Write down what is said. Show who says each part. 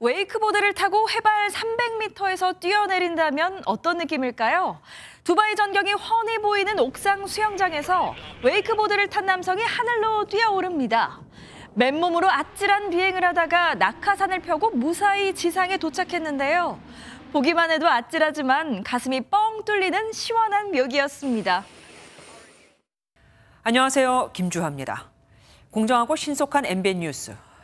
Speaker 1: 웨이크보드를 타고 해발 300m에서 뛰어내린다면 어떤 느낌일까요? 두바이 전경이 훤히 보이는 옥상 수영장에서 웨이크보드를 탄 남성이 하늘로 뛰어오릅니다. 맨몸으로 아찔한 비행을 하다가 낙하산을 펴고 무사히 지상에 도착했는데요. 보기만 해도 아찔하지만 가슴이 뻥 뚫리는 시원한 묘기였습니다.
Speaker 2: 안녕하세요. 김주하입니다. 공정하고 신속한 MBN 뉴스